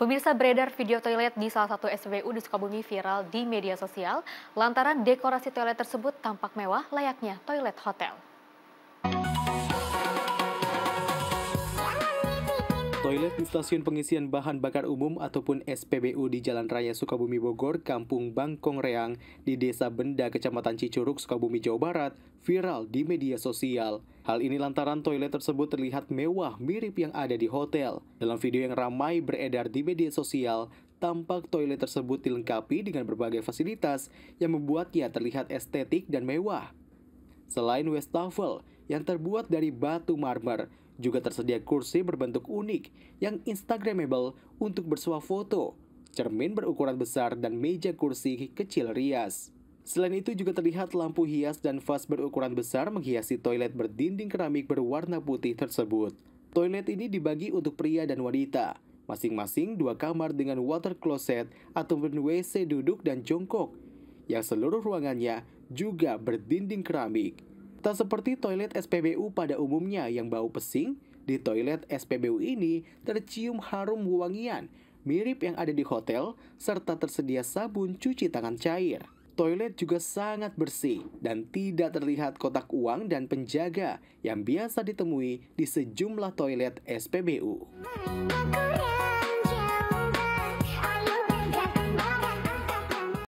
Pemirsa beredar video toilet di salah satu SPBU di Sukabumi viral di media sosial lantaran dekorasi toilet tersebut tampak mewah layaknya toilet hotel. Toilet di stasiun pengisian bahan bakar umum ataupun SPBU di Jalan Raya Sukabumi Bogor, Kampung Bangkong Reang di Desa Benda, Kecamatan Cicuruk, Sukabumi, Jawa Barat, viral di media sosial. Hal ini lantaran toilet tersebut terlihat mewah mirip yang ada di hotel. Dalam video yang ramai beredar di media sosial, tampak toilet tersebut dilengkapi dengan berbagai fasilitas yang membuatnya terlihat estetik dan mewah. Selain wastafel yang terbuat dari batu marmer, juga tersedia kursi berbentuk unik yang instagramable untuk bersuah foto, cermin berukuran besar dan meja kursi kecil rias. Selain itu juga terlihat lampu hias dan vas berukuran besar menghiasi toilet berdinding keramik berwarna putih tersebut. Toilet ini dibagi untuk pria dan wanita, masing-masing dua kamar dengan water closet atau WC duduk dan jongkok, yang seluruh ruangannya juga berdinding keramik. Tak seperti toilet SPBU pada umumnya yang bau pesing, di toilet SPBU ini tercium harum wangian, mirip yang ada di hotel, serta tersedia sabun cuci tangan cair. Toilet juga sangat bersih dan tidak terlihat kotak uang dan penjaga yang biasa ditemui di sejumlah toilet SPBU.